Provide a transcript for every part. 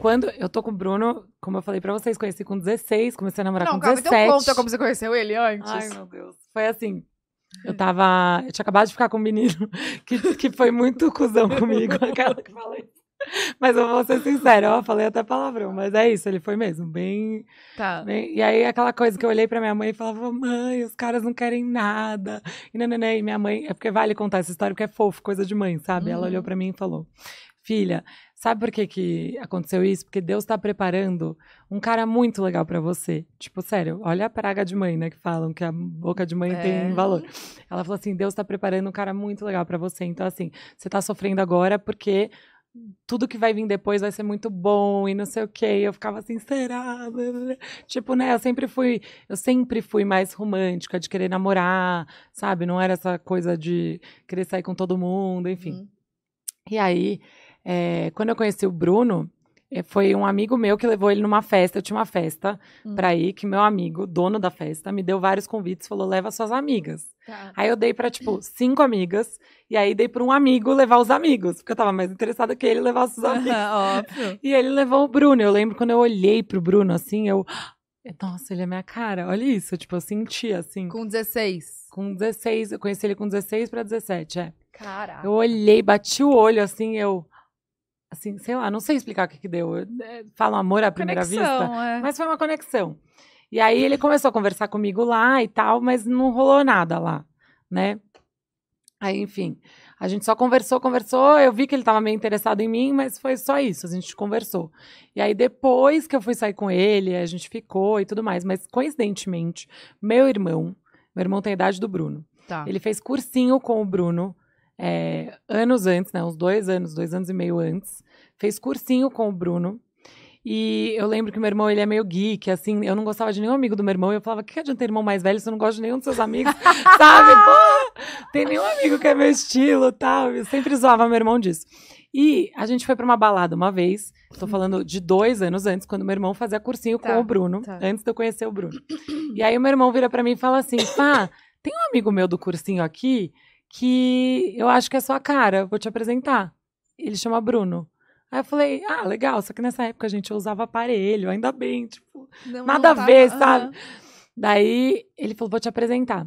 Quando eu tô com o Bruno, como eu falei pra vocês, conheci com 16, comecei a namorar não, com calma, 17. Não, então conta como você conheceu ele antes. Ai, meu Deus. Foi assim, eu tava. Eu tinha acabado de ficar com um menino que, que foi muito cuzão comigo, aquela que falei. Mas eu vou ser sincera, eu falei até palavrão, mas é isso, ele foi mesmo, bem. Tá. Bem, e aí aquela coisa que eu olhei pra minha mãe e falava, mãe, os caras não querem nada. E nananã, e minha mãe, é porque vale contar essa história porque é fofo, coisa de mãe, sabe? Uhum. Ela olhou uhum. pra mim e falou: Filha, Sabe por que, que aconteceu isso? Porque Deus está preparando um cara muito legal para você. Tipo, sério, olha a praga de mãe, né? Que falam que a boca de mãe é. tem valor. Ela falou assim: Deus está preparando um cara muito legal para você. Então, assim, você está sofrendo agora porque tudo que vai vir depois vai ser muito bom e não sei o que Eu ficava assim, será? Tipo, né, eu sempre fui, eu sempre fui mais romântica de querer namorar, sabe? Não era essa coisa de querer sair com todo mundo, enfim. Hum. E aí, é, quando eu conheci o Bruno, é, foi um amigo meu que levou ele numa festa. Eu tinha uma festa hum. pra ir, que meu amigo, dono da festa, me deu vários convites, falou: leva suas amigas. Tá. Aí eu dei pra, tipo, cinco amigas, e aí dei pra um amigo levar os amigos, porque eu tava mais interessada que ele levar os amigos. e ele levou o Bruno. Eu lembro quando eu olhei pro Bruno assim, eu. Nossa, ele é minha cara, olha isso. Tipo, eu senti assim. Com 16. Com 16, eu conheci ele com 16 pra 17, é. Caraca. Eu olhei, bati o olho assim, eu assim, sei lá, não sei explicar o que que deu. É, falo amor à primeira conexão, vista, é. mas foi uma conexão. E aí ele começou a conversar comigo lá e tal, mas não rolou nada lá, né? Aí, enfim, a gente só conversou, conversou. Eu vi que ele estava meio interessado em mim, mas foi só isso. A gente conversou. E aí, depois que eu fui sair com ele, a gente ficou e tudo mais. Mas, coincidentemente, meu irmão, meu irmão tem a idade do Bruno. Tá. Ele fez cursinho com o Bruno é, anos antes, né, uns dois anos, dois anos e meio antes, fez cursinho com o Bruno. E eu lembro que meu irmão, ele é meio geek, assim, eu não gostava de nenhum amigo do meu irmão. E eu falava, que adianta ter irmão mais velho se eu não gosto de nenhum dos seus amigos, sabe? Pô, tem nenhum amigo que é meu estilo, tal. Eu sempre zoava meu irmão disso. E a gente foi para uma balada uma vez, estou falando de dois anos antes, quando meu irmão fazia cursinho tá, com o Bruno, tá. antes de eu conhecer o Bruno. E aí o meu irmão vira para mim e fala assim, pá, tem um amigo meu do cursinho aqui que eu acho que é sua cara, vou te apresentar. Ele chama Bruno. Aí eu falei, ah, legal, só que nessa época a gente usava aparelho, ainda bem, tipo, não, nada não a ver, sabe? Daí ele falou, vou te apresentar.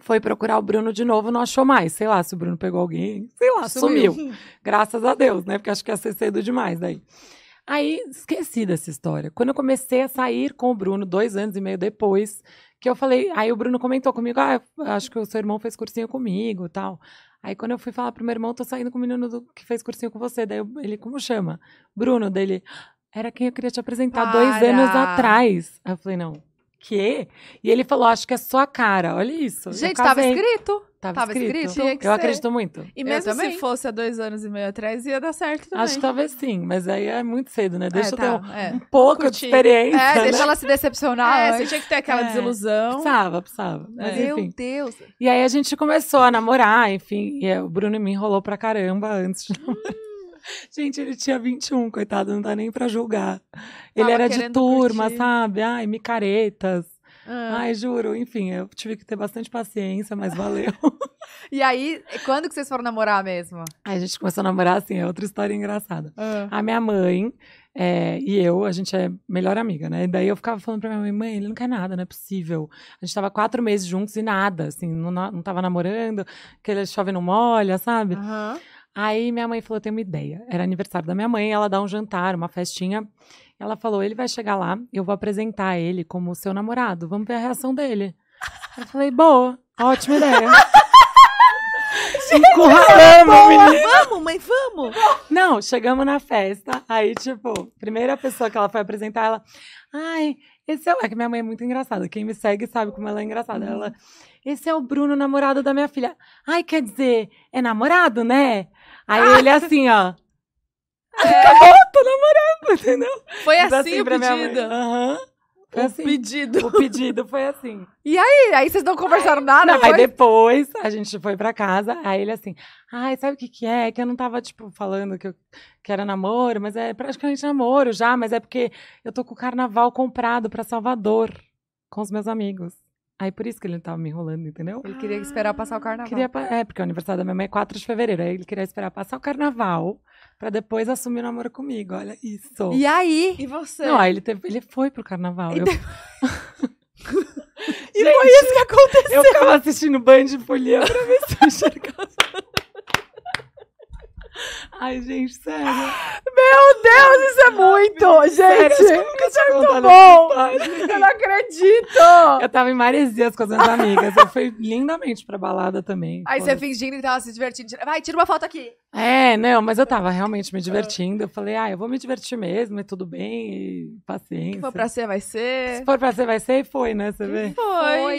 Foi procurar o Bruno de novo, não achou mais. Sei lá se o Bruno pegou alguém, sei lá, sumiu. sumiu. Graças a Deus, né? Porque acho que ia ser cedo demais daí. Aí esqueci dessa história. Quando eu comecei a sair com o Bruno, dois anos e meio depois, que eu falei. Aí o Bruno comentou comigo: ah, acho que o seu irmão fez cursinho comigo tal. Aí quando eu fui falar pro meu irmão, tô saindo com o menino do, que fez cursinho com você. Daí eu, ele, como chama? Bruno, dele. Era quem eu queria te apresentar Para. dois anos atrás. Aí eu falei, não, quê? E ele falou, acho que é sua cara. Olha isso. Gente, tava escrito. Tava, tava escrito. escrito. Eu ser. acredito muito. E mesmo se fosse há dois anos e meio atrás, ia dar certo também. Acho que talvez sim, mas aí é muito cedo, né? Deixa é, tá, eu ter um, tá, é. um pouco Curtir. de experiência. É, né? deixa ela se decepcionar. É, você tinha que ter aquela é. desilusão. Precisava, precisava. Mas, é. Meu enfim. Deus. E aí a gente começou a namorar, enfim. E é, o Bruno me enrolou pra caramba antes de namorar. Gente, ele tinha 21, coitado, não dá nem pra julgar. Ele Tava era de turma, curtir. sabe? Ai, micaretas. Ah. Ai, juro, enfim, eu tive que ter bastante paciência, mas valeu. e aí, quando que vocês foram namorar mesmo? a gente começou a namorar, assim, é outra história engraçada. Ah. A minha mãe é, e eu, a gente é melhor amiga, né? E daí eu ficava falando pra minha mãe, mãe, ele não quer nada, não é possível. A gente tava quatro meses juntos e nada, assim, não, não tava namorando, que ele chove não molha, sabe? Aham. Uhum. Aí minha mãe falou: tem uma ideia. Era aniversário da minha mãe, ela dá um jantar, uma festinha. Ela falou: ele vai chegar lá, eu vou apresentar ele como seu namorado, vamos ver a reação dele. Eu falei: boa, ótima ideia. Encurralamos, menina. Vamos, mãe, vamos. Não, chegamos na festa. Aí, tipo, primeira pessoa que ela foi apresentar, ela. Ai, esse é. É que minha mãe é muito engraçada. Quem me segue sabe como ela é engraçada. Ela. Esse é o Bruno, namorado da minha filha. Ai, quer dizer, é namorado, né? Aí ah, ele assim, ó. É. tô namorando, entendeu? Foi assim, assim o pedido. Aham. Uhum. o assim. pedido. O pedido foi assim. E aí? Aí vocês não conversaram nada? Não, aí depois a gente foi pra casa, aí ele assim, ai, sabe o que que é? é? Que eu não tava, tipo, falando que, eu, que era namoro, mas é praticamente namoro já, mas é porque eu tô com o carnaval comprado pra Salvador com os meus amigos. Aí por isso que ele tava me enrolando, entendeu? Ele queria esperar passar o carnaval. Queria, é, porque o aniversário da minha mãe é 4 de fevereiro. Aí ele queria esperar passar o carnaval pra depois assumir o namoro comigo. Olha isso. E aí? E você? Não, aí ele, teve, ele foi pro carnaval. E, eu... e Gente, foi isso que aconteceu. Eu ficava assistindo Band de Folia pra ver se eu enxergava. Ai, gente, sério. Meu Deus, isso é muito! gente, sério, é isso é muito bom! eu não acredito! Eu tava em Maresias com as minhas amigas. Eu fui lindamente pra balada também. Aí você fingindo que tava se divertindo. Vai, tira uma foto aqui. É, não, mas eu tava realmente me divertindo. Eu falei, ah, eu vou me divertir mesmo, e tudo bem, e paciência. Se for pra ser, vai ser. Se for pra ser, vai ser, e foi, né? Você vê? Foi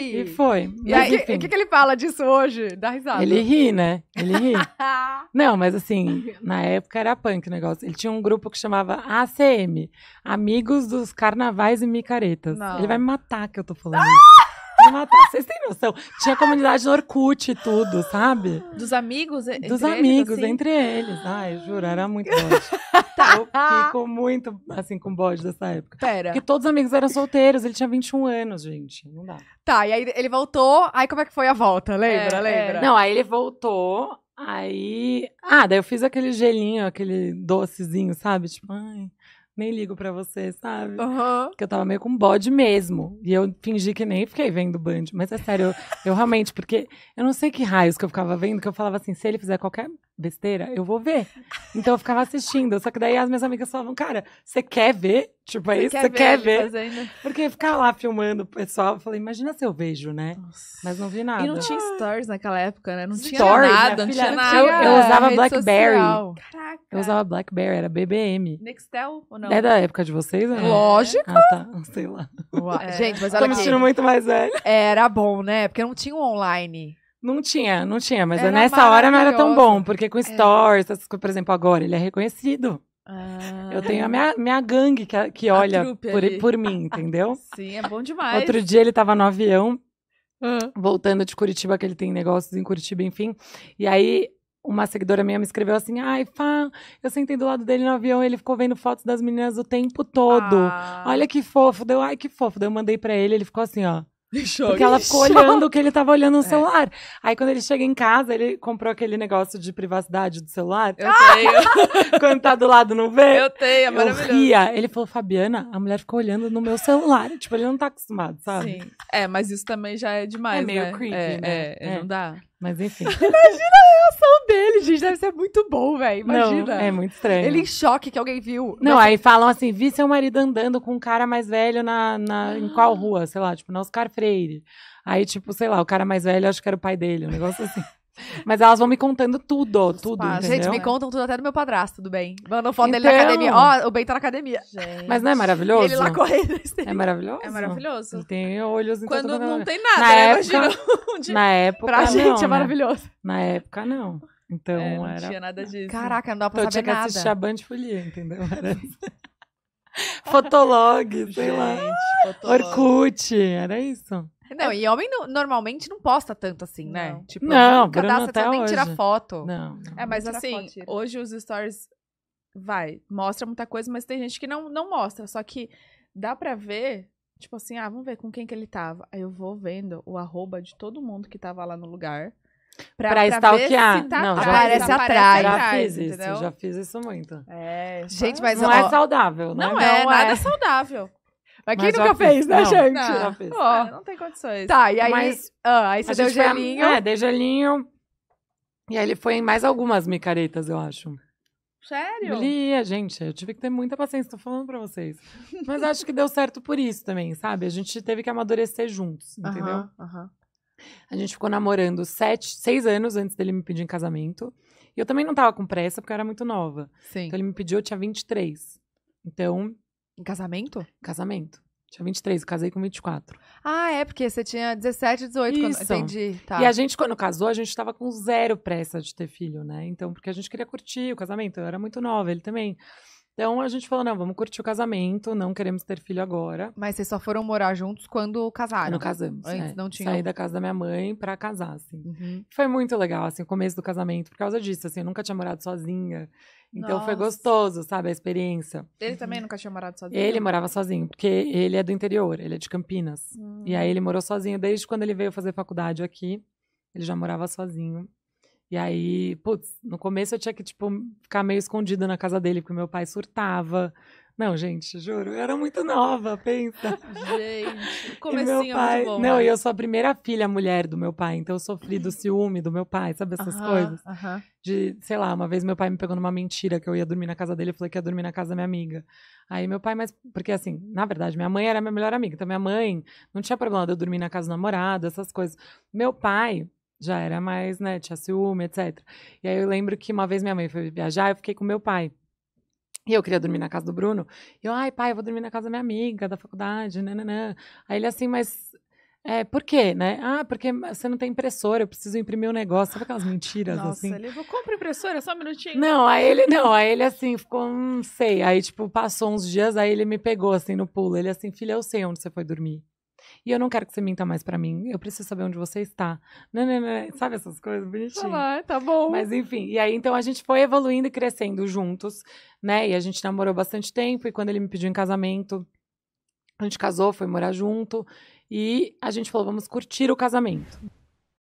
foi. E foi. E aí, o que, que, ele fala disso hoje? Dá risada. Ele ri, né? Ele ri. não, mas assim, na época era punk o negócio. Ele tinha um grupo que chamava ACM Amigos dos Carnavais e Micaretas. Não. Ele vai me matar que eu tô falando isso no Natal. Vocês têm noção? Tinha comunidade no Orkut e tudo, sabe? Dos amigos? Entre Dos amigos, eles, assim? entre eles. Ai, juro, era muito bode. tá. Eu fico muito, assim, com bode dessa época. Pera. Porque todos os amigos eram solteiros, ele tinha 21 anos, gente. Não dá. Tá, e aí ele voltou, aí como é que foi a volta? Lembra, é, lembra? É. Não, aí ele voltou, Aí. Ah, daí eu fiz aquele gelinho, aquele docezinho, sabe? Tipo, ai, nem ligo pra você, sabe? Uhum. Que eu tava meio com bode mesmo. E eu fingi que nem fiquei vendo o Band. Mas é sério, eu, eu realmente, porque eu não sei que raios que eu ficava vendo, que eu falava assim, se ele fizer qualquer besteira, eu vou ver. Então eu ficava assistindo. Só que daí as minhas amigas falavam, cara, você quer ver? Tipo, aí é Você quer, ver? ver? Porque ficar lá filmando o pessoal, eu falei, imagina se eu vejo, né? Nossa. Mas não vi nada. E não tinha ah. stories naquela época, né? Não stories, tinha nada, não tinha nada. Eu, eu usava Blackberry. Social. Eu usava Black Bear, era BBM. Nextel ou não? É da época de vocês, né? É. Lógico. Ah, tá. Sei lá. É. Gente, mas olha Tô me sentindo muito mais velha. Era bom, né? Porque não tinha um online. Não tinha, não tinha. Mas era nessa hora não era tão bom. Porque com é. stories, essas coisas, por exemplo, agora, ele é reconhecido. Ah. Eu tenho a minha, minha gangue que, que olha por, por mim, entendeu? Sim, é bom demais. Outro dia ele tava no avião, Uhum. voltando de Curitiba, que ele tem negócios em Curitiba, enfim. E aí uma seguidora minha me escreveu assim: ai, Fá, eu sentei do lado dele no avião, ele ficou vendo fotos das meninas o tempo todo. Ah. Olha que fofo, deu, ai, que fofo. Daí eu mandei pra ele, ele ficou assim, ó. Show, porque ela ficou olhando o que ele tava olhando no é. celular. Aí quando ele chega em casa, ele comprou aquele negócio de privacidade do celular. Eu tenho. quando tá do lado, não vê? Eu tenho, é maravilhoso. Eu ria. Ele falou, Fabiana, a mulher ficou olhando no meu celular. tipo, ele não tá acostumado, sabe? Sim. É, mas isso também já é demais, É meio né? creepy, é, né? É, é, não dá. Mas enfim. Imagina eu dele, gente. Deve ser muito bom, velho. Imagina. Não, é muito estranho. Ele em choque que alguém viu. Não, aí falam assim: vi seu marido andando com um cara mais velho na, na, em qual rua? Sei lá, tipo, no Oscar Freire. Aí, tipo, sei lá, o cara mais velho, acho que era o pai dele, um negócio assim. Mas elas vão me contando tudo, tudo. Gente, me contam tudo até do meu padrasto, tudo bem. Mandam foto então... dele na então. academia. Ó, oh, o Ben tá na academia. Gente. Mas não é maravilhoso? Ele lá correndo. É maravilhoso? É maravilhoso. Ele tem olhos em Quando não tem nada, na né? Época, Imagina. Um na época, Pra não, gente é né? maravilhoso. Né? Na época, não. É, então, é, não era... tinha nada disso. Caraca, não dá pra nada. Então, saber tinha que assistir a Folia, entendeu? Era... Fotolog, sei lá. Fotolog. Orkut, era isso. Não, é. e homem normalmente não posta tanto assim, né? Não. Tipo, não, não cadastra até nem tira foto. Não, não. É, mas assim, foto, hoje os stories vai, mostra muita coisa, mas tem gente que não, não mostra. Só que dá pra ver, tipo assim, ah, vamos ver com quem que ele tava. Aí eu vou vendo o arroba de todo mundo que tava lá no lugar. Pra, pra stalkear. Tá não, já, aparece já, atrás. Já atrás, fiz entendeu? isso, já fiz isso muito. É, gente, mas... Não é ó, é saudável, né? Não, é, é, nada é. saudável. Mas, mas quem nunca fez, né, gente? Não, não, oh. É. não tem condições. Tá, e aí, mas, ah, aí você deu gelinho. Foi, é, deu gelinho. E aí ele foi em mais algumas micaretas, eu acho. Sério? Lia, gente, eu tive que ter muita paciência, tô falando pra vocês. Mas acho que deu certo por isso também, sabe? A gente teve que amadurecer juntos, entendeu? Aham. Uh -huh, uh -huh. A gente ficou namorando sete, seis anos antes dele me pedir em casamento. E eu também não tava com pressa, porque eu era muito nova. Sim. Então ele me pediu, eu tinha 23. Então. Em casamento? Casamento. Tinha 23, eu casei com 24. Ah, é, porque você tinha 17, 18 Isso. quando. Entendi. Tá. E a gente, quando casou, a gente tava com zero pressa de ter filho, né? Então, porque a gente queria curtir o casamento. Eu era muito nova, ele também. Então a gente falou: não, vamos curtir o casamento, não queremos ter filho agora. Mas vocês só foram morar juntos quando casaram? Quando casamos. Antes é. não tinha. Saí da casa da minha mãe pra casar, assim. Uhum. Foi muito legal, assim, o começo do casamento, por causa disso, assim, eu nunca tinha morado sozinha. Então Nossa. foi gostoso, sabe, a experiência. Ele também nunca tinha morado sozinho? Ele morava sozinho, porque ele é do interior, ele é de Campinas. Hum. E aí ele morou sozinho desde quando ele veio fazer faculdade aqui. Ele já morava sozinho. E aí, putz, no começo eu tinha que, tipo, ficar meio escondida na casa dele, porque meu pai surtava. Não, gente, juro, eu era muito nova, pensa. Gente, comecinho pai... é muito bom. Não, né? e eu sou a primeira filha mulher do meu pai, então eu sofri do ciúme do meu pai, sabe essas uh -huh, coisas? Uh -huh. De, sei lá, uma vez meu pai me pegou numa mentira que eu ia dormir na casa dele, eu falei que ia dormir na casa da minha amiga. Aí meu pai, mas porque assim, na verdade, minha mãe era minha melhor amiga, então minha mãe não tinha problema de eu dormir na casa do namorado, essas coisas. Meu pai, já era mais, né, tinha ciúme, etc. E aí eu lembro que uma vez minha mãe foi viajar, eu fiquei com meu pai. E eu queria dormir na casa do Bruno. E eu, ai, pai, eu vou dormir na casa da minha amiga, da faculdade, nananã. Aí ele assim, mas é, por quê, né? Ah, porque você não tem impressora, eu preciso imprimir um negócio. Sabe aquelas mentiras, Nossa, assim? Nossa, ele, vou comprar impressora, só um minutinho. Não, aí ele, não, aí ele, assim, ficou, não sei. Aí, tipo, passou uns dias, aí ele me pegou, assim, no pulo. Ele, assim, filha, eu sei onde você foi dormir. E eu não quero que você minta mais para mim. Eu preciso saber onde você está. Não, não, não. Sabe essas coisas bonitinhas? Ah, tá bom. Mas enfim, e aí então a gente foi evoluindo e crescendo juntos, né? E a gente namorou bastante tempo. E quando ele me pediu em casamento, a gente casou, foi morar junto. E a gente falou, vamos curtir o casamento.